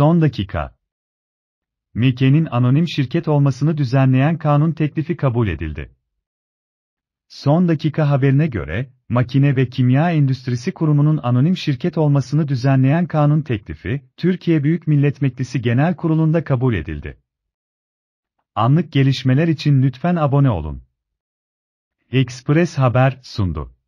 Son dakika. Mike'nin anonim şirket olmasını düzenleyen kanun teklifi kabul edildi. Son dakika haberine göre, Makine ve Kimya Endüstrisi Kurumu'nun anonim şirket olmasını düzenleyen kanun teklifi, Türkiye Büyük Millet Meclisi Genel Kurulu'nda kabul edildi. Anlık gelişmeler için lütfen abone olun. Express Haber sundu.